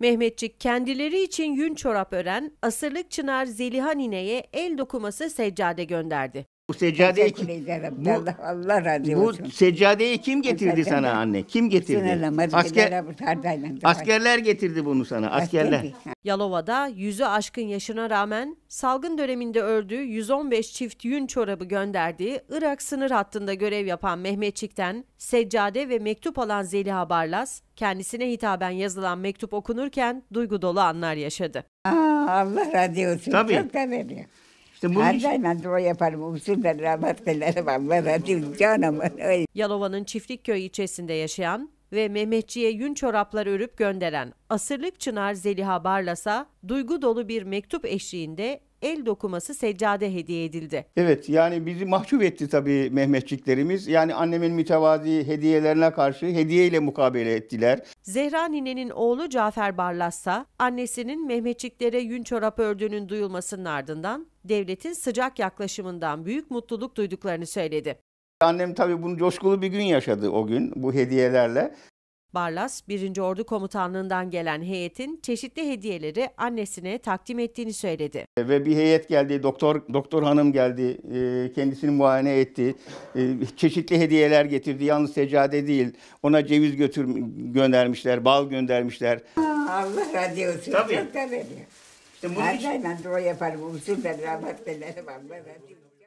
Mehmetçik kendileri için yün çorap ören asırlık Çınar Zeliha Nine'ye el dokuması seccade gönderdi. Bu seccadeyi kim, bu, Allah, Allah razı bu seccadeyi kim getirdi Seccadeyi- sana anne? Kim getirdi? Asker, askerler getirdi bunu sana. Askerler. Yalova'da yüzü aşkın yaşına rağmen salgın döneminde ördüğü 115 çift yün çorabı gönderdiği Irak sınır hattında görev yapan Mehmetçik'ten seccade ve mektup alan Zeliha Barlas, kendisine hitaben yazılan mektup okunurken duygu dolu anlar yaşadı. Aa, Allah razı olsun. Tabii. Çok da işte bunun Her için... zaman dua yaparım. Usulden rahmet canım. Yalova'nın Çiftlikköy ilçesinde yaşayan ve Mehmetçi'ye yün çoraplar örüp gönderen asırlık Çınar Zeliha Barlas'a duygu dolu bir mektup eşliğinde el dokuması seccade hediye edildi. Evet yani bizi mahcup etti tabii Mehmetçiklerimiz. Yani annemin mütevazi hediyelerine karşı hediyeyle mukabele ettiler. Zehra ninenin oğlu Cafer Barlas'sa annesinin Mehmetçiklere yün çorap ördüğünün duyulmasının ardından devletin sıcak yaklaşımından büyük mutluluk duyduklarını söyledi. Annem tabii bunu coşkulu bir gün yaşadı o gün bu hediyelerle. Barlas, 1. Ordu Komutanlığından gelen heyetin çeşitli hediyeleri annesine takdim ettiğini söyledi. Ve bir heyet geldi, doktor doktor hanım geldi, e, kendisini muayene etti. E, çeşitli hediyeler getirdi. Yalnız seccade değil, ona ceviz götür göndermişler, bal göndermişler. Allah razı olsun. Tabii. Çok da İşte bunun Her için... zaman dua yaparım, usul ben rahmet dilerim.